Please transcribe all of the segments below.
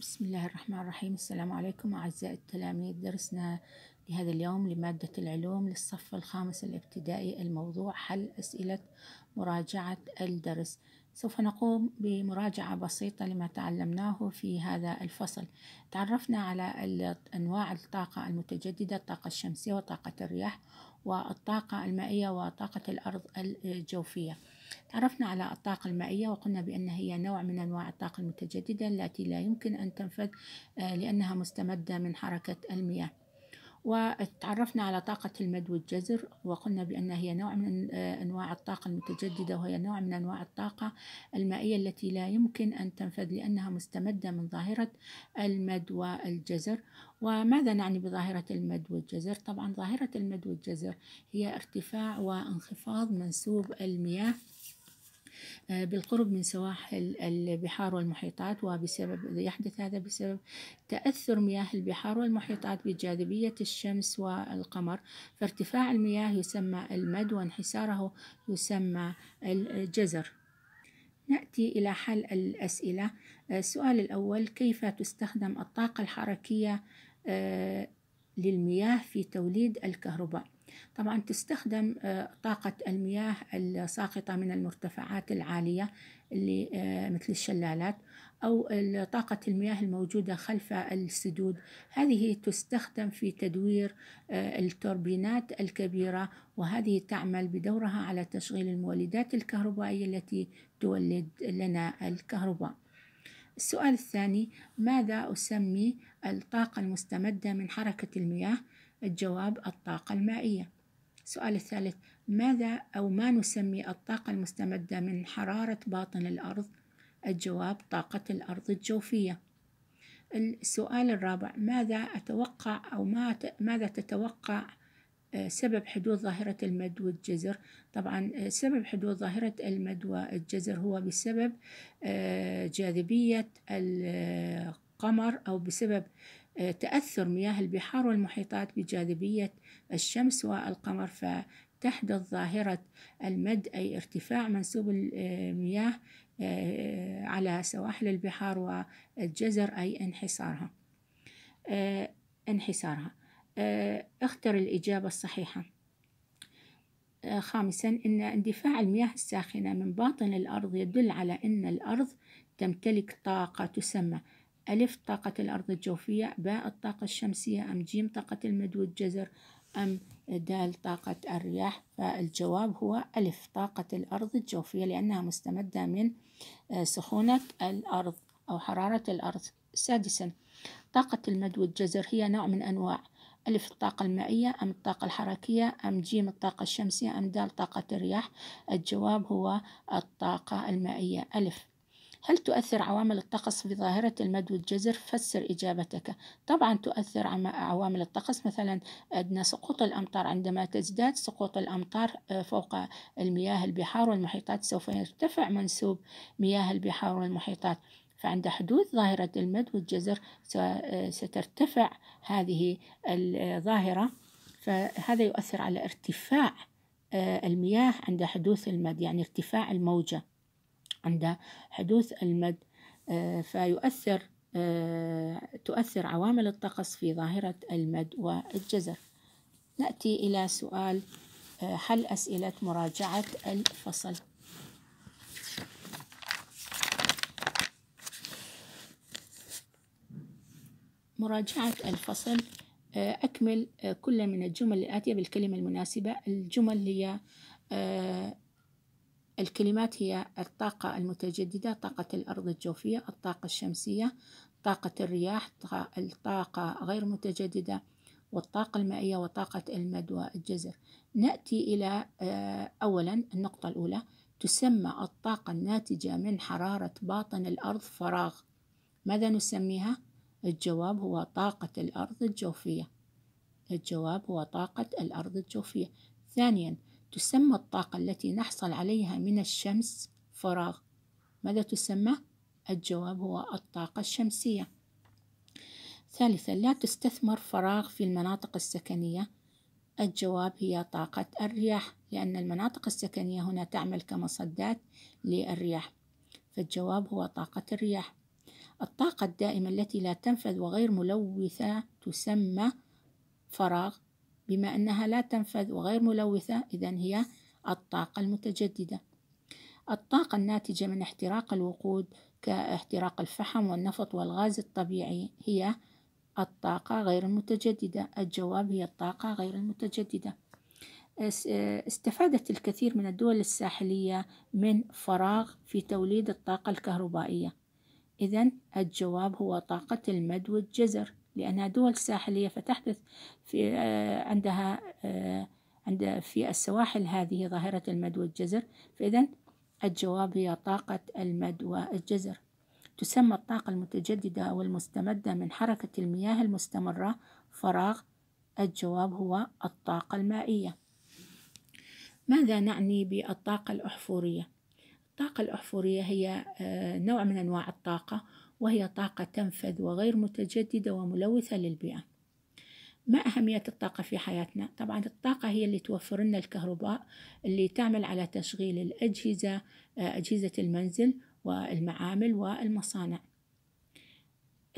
بسم الله الرحمن الرحيم السلام عليكم أعزائي التلاميذ درسنا لهذا اليوم لمادة العلوم للصف الخامس الابتدائي الموضوع حل أسئلة مراجعة الدرس سوف نقوم بمراجعة بسيطة لما تعلمناه في هذا الفصل تعرفنا على أنواع الطاقة المتجددة الطاقة الشمسية وطاقة الرياح والطاقة المائية وطاقة الأرض الجوفية تعرفنا على الطاقة المائية وقلنا بأن هي نوع من أنواع الطاقة المتجددة التي لا يمكن أن تنفذ آه، لأنها مستمدة من حركة المياه وتعرفنا على طاقة المد والجزر وقلنا بأن هي نوع من آه، أنواع الطاقة المتجددة وهي نوع من أنواع الطاقة المائية التي لا يمكن أن تنفذ لأنها مستمدة من ظاهرة المد والجزر وماذا نعني بظاهرة المد والجزر؟ طبعا ظاهرة المد والجزر هي ارتفاع وانخفاض منسوب المياه آه، بالقرب من سواحل البحار والمحيطات وبسبب يحدث هذا بسبب تأثر مياه البحار والمحيطات بجاذبية الشمس والقمر فارتفاع المياه يسمى المد وانحساره يسمى الجزر نأتي إلى حل الأسئلة آه، السؤال الأول كيف تستخدم الطاقة الحركية آه، للمياه في توليد الكهرباء طبعا تستخدم آه، طاقة المياه الساقطة من المرتفعات العالية اللي آه، مثل الشلالات أو طاقة المياه الموجودة خلف السدود هذه تستخدم في تدوير التوربينات الكبيرة وهذه تعمل بدورها على تشغيل المولدات الكهربائية التي تولد لنا الكهرباء السؤال الثاني ماذا أسمي الطاقة المستمدة من حركة المياه الجواب الطاقة المائية السؤال الثالث ماذا أو ما نسمي الطاقة المستمدة من حرارة باطن الأرض الجواب طاقة الأرض الجوفية السؤال الرابع ماذا أتوقع أو ما ماذا تتوقع سبب حدوث ظاهرة المد والجزر طبعا آه، سبب حدوث ظاهرة المد والجزر هو بسبب آه، جاذبية القمر أو بسبب آه، تأثر مياه البحار والمحيطات بجاذبية الشمس والقمر فتحدث ظاهرة المد أي ارتفاع منسوب المياه على سواحل البحار والجزر أي انحسارها انحسارها آه، اختر الإجابة الصحيحة آه، خامسا أن اندفاع المياه الساخنة من باطن الأرض يدل على أن الأرض تمتلك طاقة تسمى ألف طاقة الأرض الجوفية باء الطاقة الشمسية أم جيم طاقة المد والجزر أم دال طاقة الرياح فالجواب هو ألف طاقة الأرض الجوفية لأنها مستمدة من آه، سخونة الأرض أو حرارة الأرض سادسا طاقة المد والجزر هي نوع من أنواع ألف الطاقة المائية أم الطاقة الحركية أم جيم الطاقة الشمسية أم دال طاقة الرياح الجواب هو الطاقة المائية ألف هل تؤثر عوامل الطقس في ظاهرة المد والجزر؟ فسر إجابتك. طبعا تؤثر عوامل الطقس مثلا أدنى سقوط الأمطار عندما تزداد سقوط الأمطار آه، فوق المياه البحار والمحيطات سوف يرتفع منسوب مياه البحار والمحيطات. فعند حدوث ظاهرة المد والجزر آه، سترتفع هذه الظاهرة فهذا يؤثر على ارتفاع آه، المياه عند حدوث المد يعني ارتفاع الموجة عند حدوث المد آه، فيؤثر تؤثر عوامل الطقس في ظاهرة المد والجزر نأتي إلى سؤال حل أسئلة مراجعة الفصل مراجعة الفصل آه، أكمل آه، كل من الجمل الآتية بالكلمة المناسبة الجمل هي آه، الكلمات هي الطاقة المتجددة طاقة الأرض الجوفية الطاقة الشمسية طاقة الرياح الطاقة غير متجددة والطاقة المائية وطاقة المد والجزر نأتي إلى أولا النقطة الأولى تسمى الطاقة الناتجة من حرارة باطن الأرض فراغ ماذا نسميها؟ الجواب هو طاقة الأرض الجوفية الجواب هو طاقة الأرض الجوفية ثانيا تسمى الطاقة التي نحصل عليها من الشمس فراغ ماذا تسمى؟ الجواب هو الطاقة الشمسية ثالثا لا تستثمر فراغ في المناطق السكنية الجواب هي طاقة الرياح لأن المناطق السكنية هنا تعمل كمصدات للرياح فالجواب هو طاقة الرياح الطاقة الدائمة التي لا تنفذ وغير ملوثة تسمى فراغ بما أنها لا تنفذ وغير ملوثة إذا هي الطاقة المتجددة الطاقة الناتجة من احتراق الوقود كاحتراق الفحم والنفط والغاز الطبيعي هي الطاقة غير المتجددة الجواب هي الطاقة غير المتجددة استفادت الكثير من الدول الساحلية من فراغ في توليد الطاقة الكهربائية إذا الجواب هو طاقة المد والجزر لأنها دول ساحلية فتحدث في آه، عندها آه، عند في السواحل هذه ظاهرة المد والجزر فإذا الجواب هي طاقة المد والجزر تسمى الطاقة المتجددة أو المستمدة من حركة المياه المستمرة فراغ الجواب هو الطاقة المائية ماذا نعني بالطاقة الأحفورية؟ الطاقة الأحفورية هي آه، نوع من أنواع الطاقة وهي طاقة تنفذ وغير متجددة وملوثة للبيئة ما أهمية الطاقة في حياتنا؟ طبعا الطاقة هي اللي توفر لنا الكهرباء اللي تعمل على تشغيل الأجهزة آه، أجهزة المنزل والمعامل والمصانع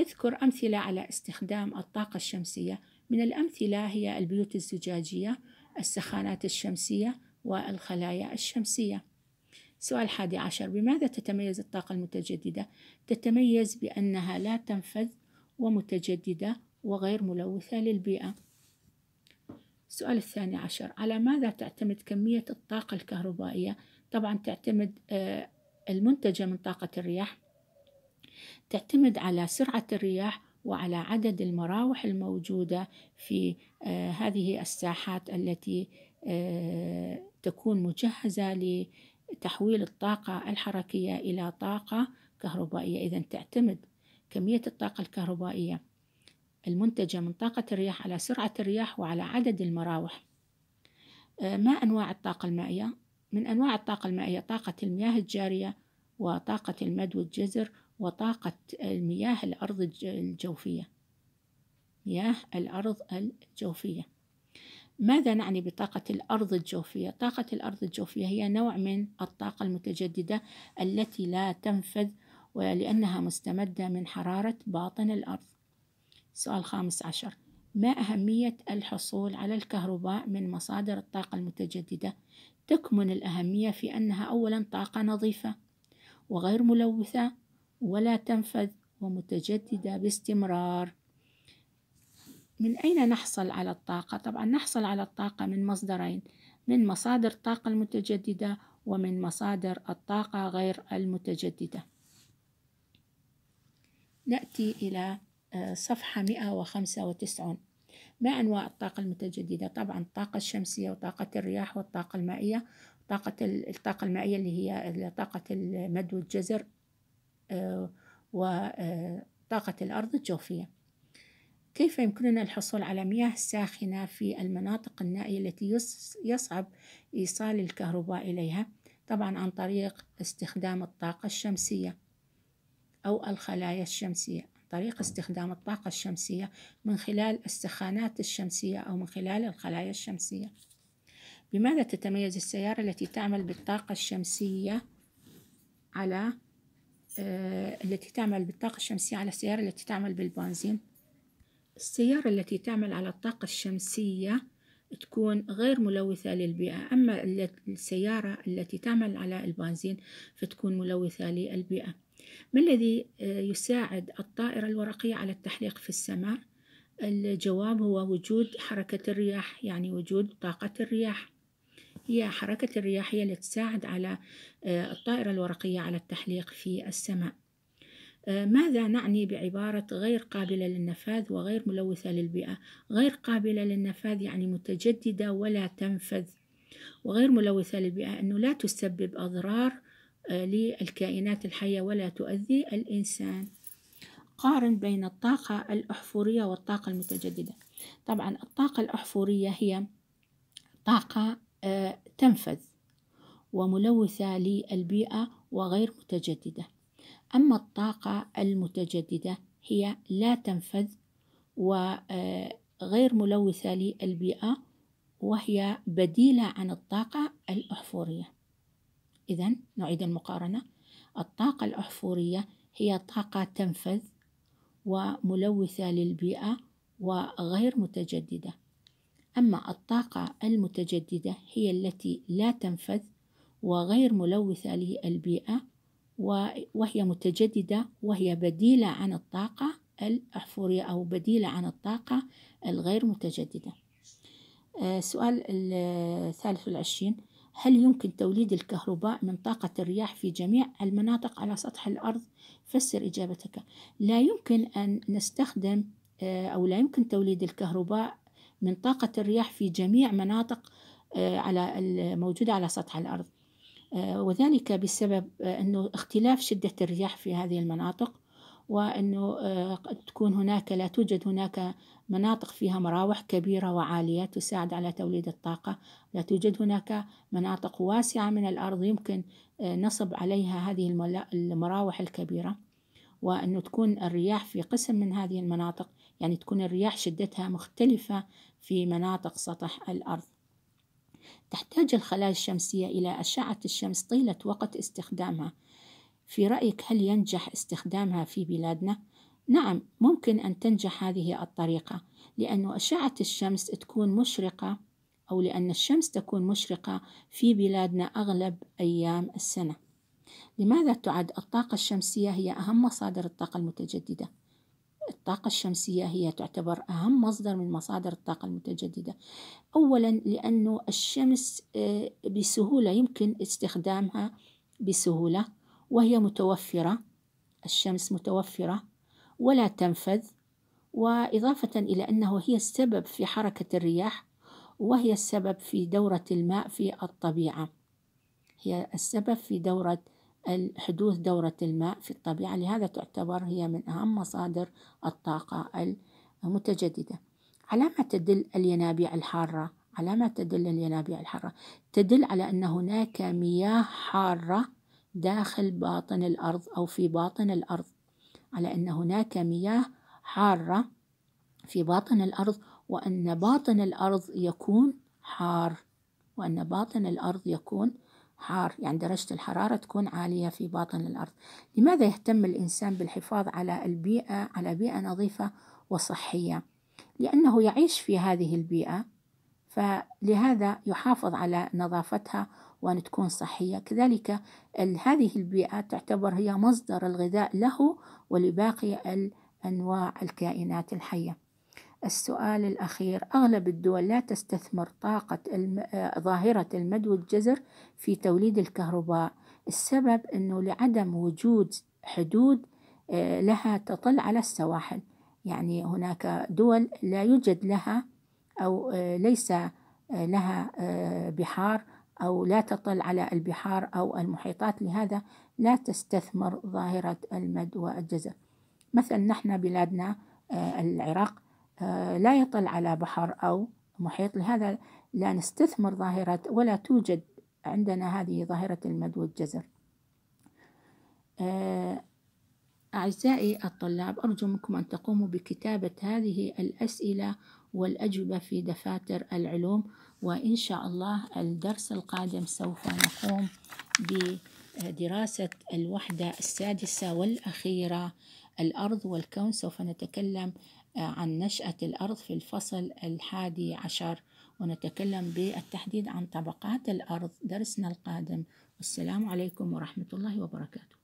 اذكر أمثلة على استخدام الطاقة الشمسية من الأمثلة هي البيوت الزجاجية السخانات الشمسية والخلايا الشمسية سؤال حادي عشر بماذا تتميز الطاقة المتجددة؟ تتميز بأنها لا تنفذ ومتجددة وغير ملوثة للبيئة السؤال الثاني عشر على ماذا تعتمد كمية الطاقة الكهربائية؟ طبعا تعتمد آه، المنتجة من طاقة الرياح تعتمد على سرعة الرياح وعلى عدد المراوح الموجودة في آه، هذه الساحات التي آه، تكون مجهزة تحويل الطاقة الحركية إلى طاقة كهربائية إذا تعتمد كمية الطاقة الكهربائية المنتجة من طاقة الرياح على سرعة الرياح وعلى عدد المراوح آه، ما أنواع الطاقة المائية؟ من أنواع الطاقة المائية طاقة المياه الجارية وطاقة المد والجزر وطاقة المياه الأرض الجوفية مياه الأرض الجوفية ماذا نعني بطاقة الأرض الجوفية؟ طاقة الأرض الجوفية هي نوع من الطاقة المتجددة التي لا تنفذ ولأنها مستمدة من حرارة باطن الأرض. سؤال خامس عشر ما أهمية الحصول على الكهرباء من مصادر الطاقة المتجددة؟ تكمن الأهمية في أنها أولا طاقة نظيفة وغير ملوثة ولا تنفذ ومتجددة باستمرار من أين نحصل على الطاقة؟ طبعا نحصل على الطاقة من مصدرين من مصادر الطاقة المتجددة ومن مصادر الطاقة غير المتجددة نأتي إلى آه، صفحة 195 ما أنواع الطاقة المتجددة؟ طبعا الطاقة الشمسية وطاقة الرياح والطاقة المائية طاقة الطاقة المائية اللي هي طاقة المد والجزر آه، وطاقة آه، الأرض الجوفية كيف يمكننا الحصول على مياه ساخنة في المناطق النائية التي يصعب إيصال الكهرباء إليها؟ طبعا عن طريق استخدام الطاقة الشمسية أو الخلايا الشمسية طريق استخدام الطاقة الشمسية من خلال السخانات الشمسية أو من خلال الخلايا الشمسية بماذا تتميز السيارة التي تعمل بالطاقة الشمسية على آه، التي تعمل بالطاقة الشمسية على السيارة التي تعمل بالبنزين السيارة التي تعمل على الطاقة الشمسية تكون غير ملوثة للبيئة أما السيارة التي تعمل على البنزين فتكون ملوثة للبيئة ما الذي آه، يساعد الطائرة الورقية على التحليق في السماء؟ الجواب هو وجود حركة الرياح يعني وجود طاقة الرياح هي حركة الرياح هي اللي تساعد على آه، الطائرة الورقية على التحليق في السماء آه، ماذا نعني بعبارة غير قابلة للنفاذ وغير ملوثة للبيئة؟ غير قابلة للنفاذ يعني متجددة ولا تنفذ وغير ملوثة للبيئة أنه لا تسبب أضرار آه، للكائنات الحية ولا تؤذي الإنسان قارن بين الطاقة الأحفورية والطاقة المتجددة طبعا الطاقة الأحفورية هي طاقة آه، تنفذ وملوثة للبيئة وغير متجددة أما الطاقة المتجددة هي لا تنفذ وغير آه، ملوثة للبيئة وهي بديلة عن الطاقة الأحفورية إذا نعيد المقارنة الطاقة الأحفورية هي طاقة تنفذ وملوثة للبيئة وغير متجددة أما الطاقة المتجددة هي التي لا تنفذ وغير ملوثة للبيئة وهي متجددة وهي بديلة عن الطاقة الأحفورية أو بديلة عن الطاقة الغير متجددة آه، سؤال الثالث والعشرين هل يمكن توليد الكهرباء من طاقة الرياح في جميع المناطق على سطح الأرض؟ فسر إجابتك لا يمكن أن نستخدم آه، أو لا يمكن توليد الكهرباء من طاقة الرياح في جميع مناطق آه، على الموجودة على سطح الأرض آه، وذلك بسبب آه، أنه اختلاف شدة الرياح في هذه المناطق وأنه آه، قد تكون هناك لا توجد هناك مناطق فيها مراوح كبيرة وعالية تساعد على توليد الطاقة لا توجد هناك مناطق واسعة من الأرض يمكن نصب عليها هذه المراوح الكبيرة وأنه تكون الرياح في قسم من هذه المناطق يعني تكون الرياح شدتها مختلفة في مناطق سطح الأرض تحتاج الخلايا الشمسية إلى أشعة الشمس طيلة وقت استخدامها في رأيك هل ينجح استخدامها في بلادنا؟ نعم ممكن أن تنجح هذه الطريقة لأن أشعة الشمس تكون مشرقة أو لأن الشمس تكون مشرقة في بلادنا أغلب أيام السنة لماذا تعد الطاقة الشمسية هي أهم مصادر الطاقة المتجددة؟ الطاقة الشمسية هي تعتبر أهم مصدر من مصادر الطاقة المتجددة أولا لأنه الشمس آه، بسهولة يمكن استخدامها بسهولة وهي متوفرة الشمس متوفرة ولا تنفذ وإضافة إلى أنه هي السبب في حركة الرياح وهي السبب في دورة الماء في الطبيعة هي السبب في دورة حدوث دورة الماء في الطبيعة لهذا تعتبر هي من أهم مصادر الطاقة المتجددة على ما تدل الينابيع الحارة على ما تدل الينابيع الحارة تدل على أن هناك مياه حارة داخل باطن الأرض أو في باطن الأرض على أن هناك مياه حارة في باطن الأرض وأن باطن الأرض يكون حار وأن باطن الأرض يكون حار حار يعني درجة الحرارة تكون عالية في باطن الأرض لماذا يهتم الإنسان بالحفاظ على البيئة على بيئة نظيفة وصحية لأنه يعيش في هذه البيئة فلهذا يحافظ على نظافتها وأن تكون صحية كذلك هذه البيئة تعتبر هي مصدر الغذاء له ولباقي أنواع الكائنات الحية السؤال الأخير أغلب الدول لا تستثمر طاقة الم... ظاهرة المد والجزر في توليد الكهرباء السبب أنه لعدم وجود حدود آه، لها تطل على السواحل يعني هناك دول لا يوجد لها أو آه، ليس آه، لها بحار أو لا تطل على البحار أو المحيطات لهذا لا تستثمر ظاهرة المد والجزر مثلا نحن بلادنا العراق آه، لا يطل على بحر أو محيط لهذا لا نستثمر ظاهرة ولا توجد عندنا هذه ظاهرة المد والجزر آه، أعزائي الطلاب أرجو منكم أن تقوموا بكتابة هذه الأسئلة والأجوبة في دفاتر العلوم وإن شاء الله الدرس القادم سوف نقوم بدراسة الوحدة السادسة والأخيرة الأرض والكون سوف نتكلم عن نشأة الأرض في الفصل الحادي عشر ونتكلم بالتحديد عن طبقات الأرض درسنا القادم والسلام عليكم ورحمة الله وبركاته